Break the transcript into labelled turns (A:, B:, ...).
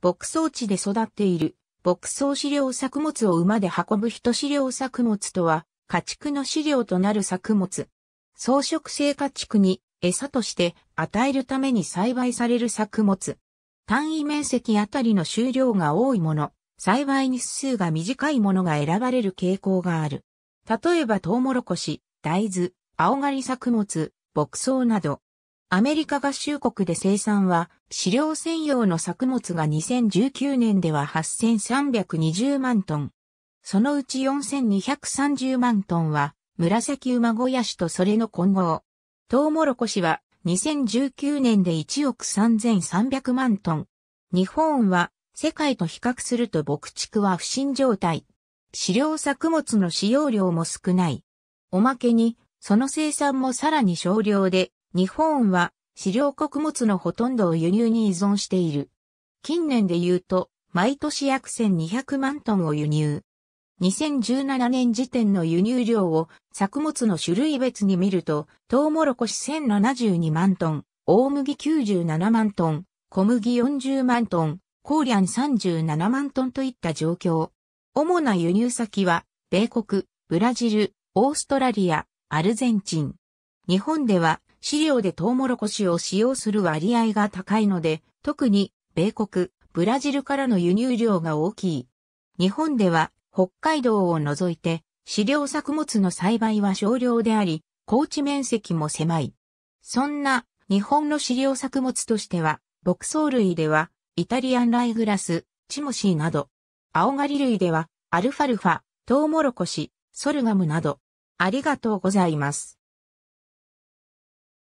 A: 牧草地で育っている牧草飼料作物を馬で運ぶ人飼料
B: 作物とは家畜の飼料となる作物。草食性家畜に餌として与えるために栽培される作物。単位面積あたりの収量が多いもの、栽培日数が短いものが選ばれる傾向がある。例えばトウモロコシ、大豆、青刈り作物、牧草など。アメリカ合衆国で生産は、飼料専用の作物が2019年では8320万トン。そのうち4230万トンは、紫馬小屋シとそれの混合。トウモロコシは、2019年で1億3300万トン。日本は、世界と比較すると牧畜は不振状態。飼料作物の使用量も少ない。おまけに、その生産もさらに少量で、日本は飼料穀物のほとんどを輸入に依存している。近年で言うと、毎年約1200万トンを輸入。2017年時点の輸入量を作物の種類別に見ると、トウモロコシ1072万トン、大麦97万トン、小麦40万トン、コーリャン37万トンといった状況。主な輸入先は、米国、ブラジル、オーストラリア、アルゼンチン。日本では、飼料でトウモロコシを使用する割合が高いので、特に米国、ブラジルからの輸入量が大きい。日本では北海道を除いて飼料作物の栽培は少量であり、高地面積も狭い。そんな日本の飼料作物としては、牧草類ではイタリアンライグラス、チモシーなど、青狩り類ではアルファルファ、トウモロコ
A: シ、ソルガムなど、ありがとうございます。